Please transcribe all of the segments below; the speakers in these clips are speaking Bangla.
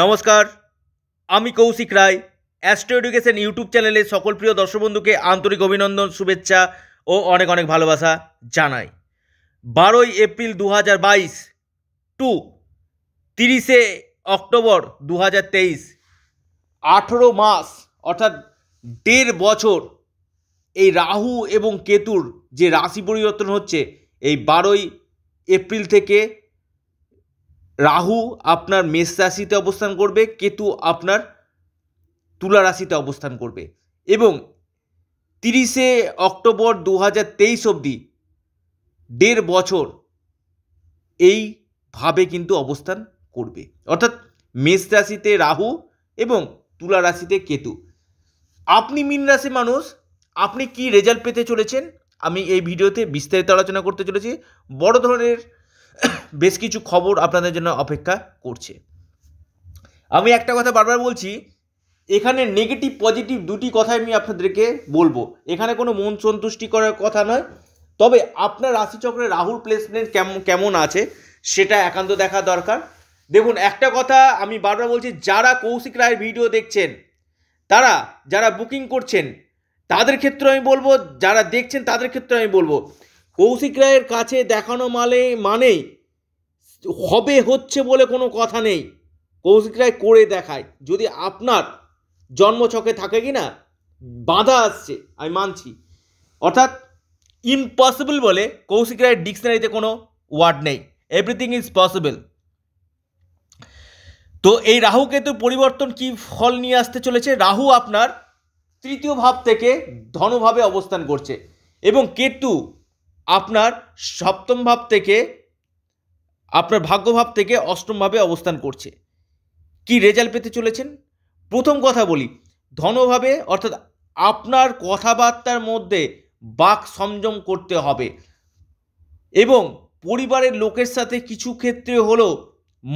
নমস্কার আমি Kaushik Roy astro education YouTube চ্যানেলে সকল প্রিয় দর্শক বন্ধুকে আন্তরিক অভিনন্দন শুভেচ্ছা ও অনেক অনেক ভালোবাসা জানাই বারোই এপ্রিল দু হাজার বাইশ টু তিরিশে অক্টোবর দু হাজার তেইশ আঠেরো মাস অর্থাৎ দেড় বছর এই রাহু এবং কেতুর যে রাশি পরিবর্তন হচ্ছে এই বারোই এপ্রিল থেকে রাহু আপনার মেষ রাশিতে অবস্থান করবে কেতু আপনার তুলা রাশিতে অবস্থান করবে এবং তিরিশে অক্টোবর দু হাজার তেইশ অবধি দেড় বছর এইভাবে কিন্তু অবস্থান করবে অর্থাৎ মেষ রাশিতে রাহু এবং তুলা রাশিতে কেতু আপনি মীন রাশি মানুষ আপনি কি রেজাল্ট পেতে চলেছেন আমি এই ভিডিওতে বিস্তারিত আলোচনা করতে চলেছি বড় ধরনের বেশ কিছু খবর আপনাদের জন্য অপেক্ষা করছে আমি একটা কথা বারবার বলছি এখানে নেগেটিভ পজিটিভ দুটি কথাই আমি আপনাদেরকে বলবো এখানে কোনো মন সন্তুষ্টি করার কথা নয় তবে আপনার রাশিচক্রে রাহুল প্লেসমেন্ট কেমন কেমন আছে সেটা একান্ত দেখা দরকার দেখুন একটা কথা আমি বারবার বলছি যারা কৌশিক রায়ের ভিডিও দেখছেন তারা যারা বুকিং করছেন তাদের ক্ষেত্রে আমি বলবো যারা দেখছেন তাদের ক্ষেত্রে আমি বলবো কৌশিক রায়ের কাছে দেখানো মালে মানে হবে হচ্ছে বলে কোনো কথা নেই কৌশিক রায় করে দেখায় যদি আপনার জন্মছকে থাকে কি না বাধা আসছে আমি মানছি অর্থাৎ ইম্পসিবল বলে কৌশিক রায়ের ডিকশনারিতে কোনো ওয়ার্ড নেই এভরিথিং ইজ পসিবল তো এই রাহু কেতুর পরিবর্তন কি ফল নিয়ে আসতে চলেছে রাহু আপনার তৃতীয় ভাব থেকে ধনভাবে অবস্থান করছে এবং কেতু আপনার সপ্তম ভাব থেকে আপনার ভাগ্যভাব থেকে অষ্টমভাবে অবস্থান করছে কি রেজাল্ট পেতে চলেছেন প্রথম কথা বলি ধনভাবে অর্থাৎ আপনার কথাবার্তার মধ্যে বাক সংযম করতে হবে এবং পরিবারের লোকের সাথে কিছু ক্ষেত্রে হলো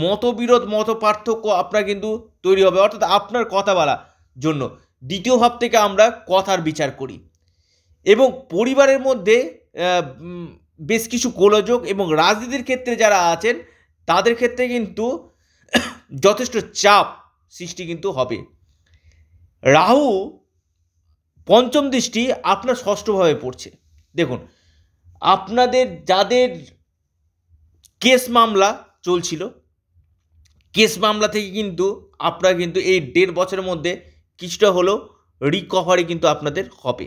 মতবিরোধ মত পার্থক্য আপনার কিন্তু তৈরি হবে অর্থাৎ আপনার কথা বলা জন্য দ্বিতীয় ভাব থেকে আমরা কথার বিচার করি এবং পরিবারের মধ্যে বেশ কিছু গোলযোগ এবং রাজনীতির ক্ষেত্রে যারা আছেন তাদের ক্ষেত্রে কিন্তু যথেষ্ট চাপ সৃষ্টি কিন্তু হবে রাহু পঞ্চম দৃষ্টি আপনার ষষ্ঠভাবে পড়ছে দেখুন আপনাদের যাদের কেস মামলা চলছিল কেস মামলা থেকে কিন্তু আপনারা কিন্তু এই দেড় বছরের মধ্যে কিছুটা হলেও রিকভারি কিন্তু আপনাদের হবে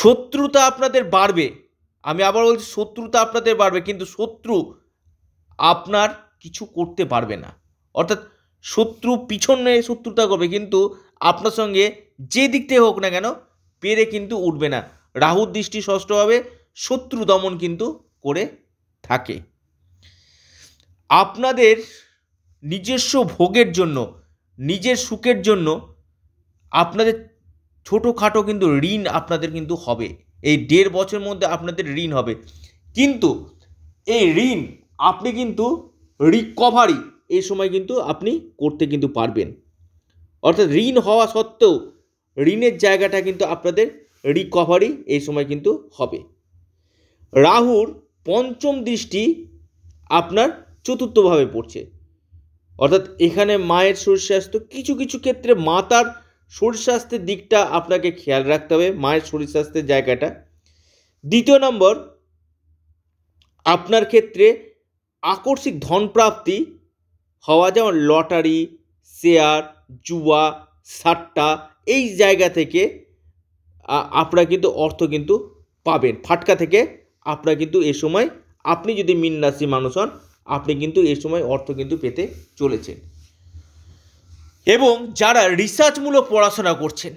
শত্রুতা আপনাদের বাড়বে আমি আবার বলছি শত্রুতা আপনাদের বাড়বে কিন্তু শত্রু আপনার কিছু করতে পারবে না অর্থাৎ শত্রু পিছনে শত্রুতা করবে কিন্তু আপনার সঙ্গে যে দিক থেকে হোক না কেন পেরে কিন্তু উঠবে না রাহুর দৃষ্টি ষষ্ঠভাবে শত্রু দমন কিন্তু করে থাকে আপনাদের নিজস্ব ভোগের জন্য নিজের সুখের জন্য আপনাদের ছোটোখাটো কিন্তু ঋণ আপনাদের কিন্তু হবে এই দেড় বছরের মধ্যে আপনাদের ঋণ হবে কিন্তু এই ঋণ আপনি কিন্তু রিকভারি এই সময় কিন্তু আপনি করতে কিন্তু পারবেন অর্থাৎ ঋণ হওয়া সত্ত্বেও ঋণের জায়গাটা কিন্তু আপনাদের রিকভারি এই সময় কিন্তু হবে রাহুর পঞ্চম দৃষ্টি আপনার চতুর্থভাবে পড়ছে অর্থাৎ এখানে মায়ের শরীর স্বাস্থ্য কিছু কিছু ক্ষেত্রে মাতার শরীর দিকটা আপনাকে খেয়াল রাখতে হবে মায়ের শরীর স্বাস্থ্যের জায়গাটা দ্বিতীয় নম্বর আপনার ক্ষেত্রে আকস্মিক ধনপ্রাপ্তি হওয়া যেমন লটারি শেয়ার জুয়া সাট্টা এই জায়গা থেকে আপনারা কিন্তু অর্থ কিন্তু পাবেন ফাটকা থেকে আপনারা কিন্তু এ সময় আপনি যদি মিন রাশি মানুষ হন আপনি কিন্তু এ সময় অর্থ কিন্তু পেতে চলেছেন এবং যারা রিসার্চমূলক পড়াশোনা করছেন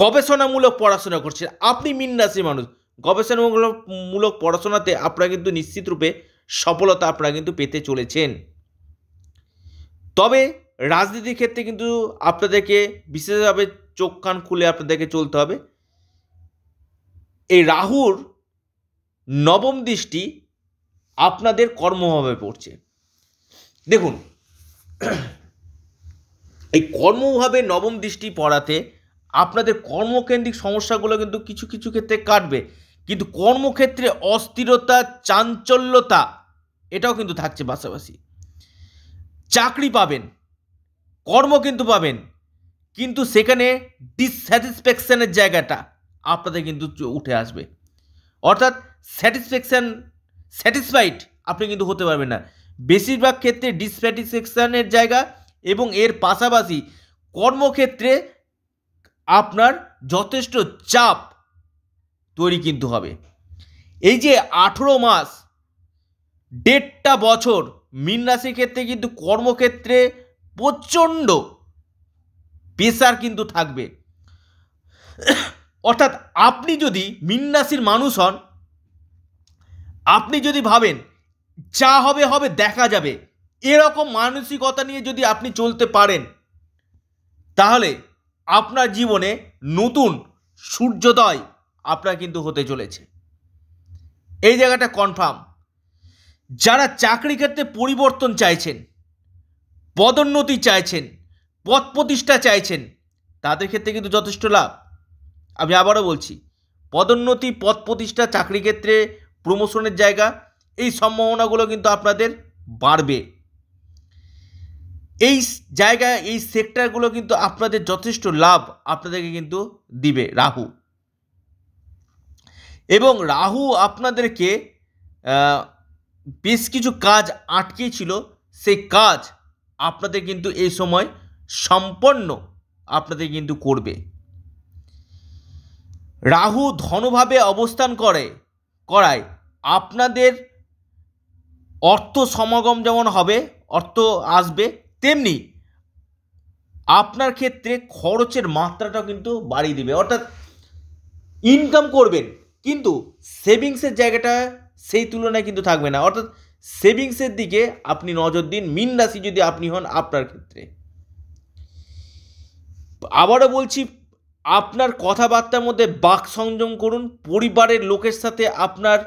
গবেষণামূলক পড়াশোনা করছেন আপনি মিন রাশির মানুষ গবেষণামূলক মূলক পড়াশোনাতে আপনারা কিন্তু নিশ্চিতরূপে সফলতা আপনারা কিন্তু পেতে চলেছেন তবে রাজনীতির ক্ষেত্রে কিন্তু আপনাদেরকে বিশেষভাবে চোখ কান খুলে আপনাদেরকে চলতে হবে এই রাহুর নবম দৃষ্টি আপনাদের কর্মভাবে পড়ছে দেখুন এই কর্মভাবে নবম দৃষ্টি পড়াতে আপনাদের কর্মকেন্দ্রিক সমস্যাগুলো কিন্তু কিছু কিছু ক্ষেত্রে কাটবে কিন্তু কর্মক্ষেত্রে অস্থিরতা চাঞ্চল্যতা এটাও কিন্তু থাকছে পাশাপাশি চাকরি পাবেন কর্ম কিন্তু পাবেন কিন্তু সেখানে ডিসস্যাটিসফ্যাকশানের জায়গাটা আপনাদের কিন্তু উঠে আসবে অর্থাৎ স্যাটিসফ্যাকশান স্যাটিসফাইড আপনি কিন্তু হতে পারবেন না বেশিরভাগ ক্ষেত্রে ডিসস্যাটিসফ্যাকশানের জায়গা এবং এর পাশাপাশি কর্মক্ষেত্রে আপনার যথেষ্ট চাপ তৈরি কিন্তু হবে এই যে আঠেরো মাস দেড়টা বছর মীন রাশির ক্ষেত্রে কিন্তু কর্মক্ষেত্রে প্রচণ্ড প্রেশার কিন্তু থাকবে অর্থাৎ আপনি যদি মীন রাশির মানুষ হন আপনি যদি ভাবেন যা হবে হবে দেখা যাবে এরকম মানসিকতা নিয়ে যদি আপনি চলতে পারেন তাহলে আপনার জীবনে নতুন সূর্যোদয় আপনার কিন্তু হতে চলেছে এই জায়গাটা কনফার্ম যারা চাকরি ক্ষেত্রে পরিবর্তন চাইছেন পদোন্নতি চাইছেন পথ প্রতিষ্ঠা চাইছেন তাদের ক্ষেত্রে কিন্তু যথেষ্ট লাভ আমি আবারও বলছি পদোন্নতি পথ প্রতিষ্ঠা চাকরি ক্ষেত্রে প্রমোশনের জায়গা এই সম্ভাবনাগুলো কিন্তু আপনাদের বাড়বে এই জায়গায় এই সেক্টরগুলো কিন্তু আপনাদের যথেষ্ট লাভ আপনাদেরকে কিন্তু দিবে রাহু এবং রাহু আপনাদেরকে বেশ কিছু কাজ আটকে ছিল সেই কাজ আপনাদের কিন্তু এই সময় সম্পন্ন আপনাদের কিন্তু করবে রাহু ধনভাবে অবস্থান করে করায় আপনাদের অর্থ সমাগম যেমন হবে অর্থ আসবে তেমনি আপনার ক্ষেত্রে খরচের মাত্রাটাও কিন্তু বাড়িয়ে দিবে অর্থাৎ ইনকাম করবেন কিন্তু সেভিংসের জায়গাটা সেই তুলনায় কিন্তু থাকবে না অর্থাৎ সেভিংসের দিকে আপনি নজর দিন মিন রাশি যদি আপনি হন আপনার ক্ষেত্রে আবারও বলছি আপনার কথাবার্তার মধ্যে বাক সংযম করুন পরিবারের লোকের সাথে আপনার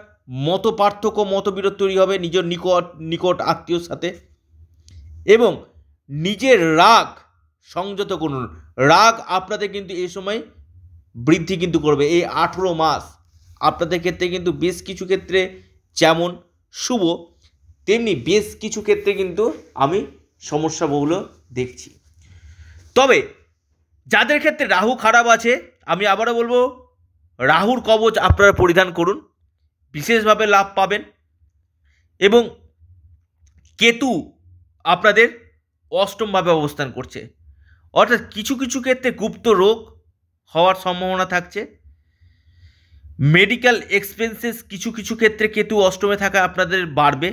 মত পার্থক্য মতবিরোধ তৈরি হবে নিজের নিকট নিকট আত্মীয়র সাথে এবং নিজের রাগ সংযত করুন রাগ আপনাদের কিন্তু এই সময় বৃদ্ধি কিন্তু করবে এই আঠেরো মাস আপনাদের ক্ষেত্রে কিন্তু বেশ কিছু ক্ষেত্রে যেমন শুভ তেমনি বেশ কিছু ক্ষেত্রে কিন্তু আমি সমস্যা বহুল দেখছি তবে যাদের ক্ষেত্রে রাহু খারাপ আছে আমি আবারও বলবো রাহুর কবচ আপনারা পরিধান করুন বিশেষভাবে লাভ পাবেন এবং কেতু আপনাদের অষ্টমভাবে অবস্থান করছে অর্থাৎ কিছু কিছু ক্ষেত্রে গুপ্ত রোগ হওয়ার সম্ভাবনা থাকছে মেডিকেল এক্সপেন্সেস কিছু কিছু ক্ষেত্রে কেতু অষ্টমে থাকা আপনাদের বাড়বে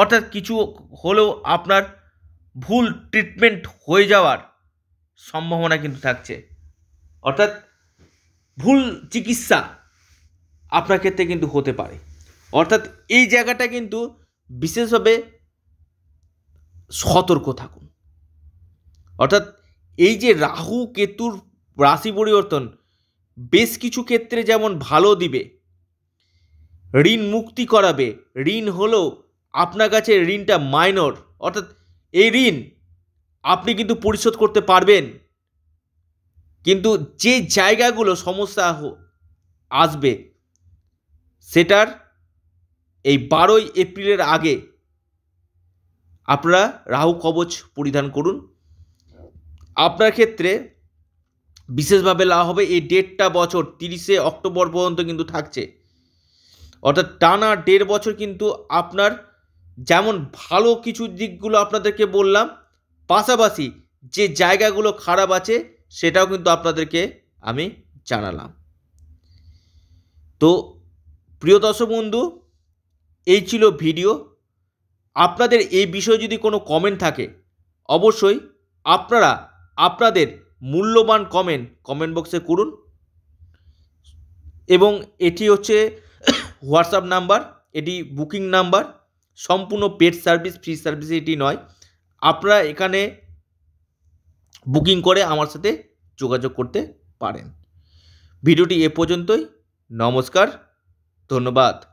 অর্থাৎ কিছু হলেও আপনার ভুল ট্রিটমেন্ট হয়ে যাওয়ার সম্ভাবনা কিন্তু থাকছে অর্থাৎ ভুল চিকিৎসা আপনার ক্ষেত্রে কিন্তু হতে পারে অর্থাৎ এই জায়গাটা কিন্তু বিশেষভাবে সতর্ক থাকুন অর্থাৎ এই যে রাহু কেতুর রাশি পরিবর্তন বেশ কিছু ক্ষেত্রে যেমন ভালো দিবে ঋণ মুক্তি করাবে ঋণ হলো আপনার কাছে ঋণটা মাইনর অর্থাৎ এই ঋণ আপনি কিন্তু পরিশোধ করতে পারবেন কিন্তু যে জায়গাগুলো সমস্যা আসবে সেটার এই বারোই এপ্রিলের আগে আপনারা রাহু কবচ পরিধান করুন আপনার ক্ষেত্রে বিশেষভাবে লাভ হবে এই ডেটটা বছর তিরিশে অক্টোবর পর্যন্ত কিন্তু থাকছে অর্থাৎ টানা দেড় বছর কিন্তু আপনার যেমন ভালো কিছু দিকগুলো আপনাদেরকে বললাম পাশাপাশি যে জায়গাগুলো খারাপ আছে সেটাও কিন্তু আপনাদেরকে আমি জানালাম তো প্রিয় দর্শক বন্ধু এই ছিল ভিডিও আপনাদের এই বিষয়ে যদি কোনো কমেন্ট থাকে অবশ্যই আপনারা আপনাদের মূল্যবান কমেন্ট কমেন্ট বক্সে করুন এবং এটি হচ্ছে হোয়াটসঅ্যাপ নাম্বার এটি বুকিং নাম্বার সম্পূর্ণ পেড সার্ভিস ফ্রি সার্ভিস এটি নয় আপনারা এখানে বুকিং করে আমার সাথে যোগাযোগ করতে পারেন ভিডিওটি এ পর্যন্তই নমস্কার ধন্যবাদ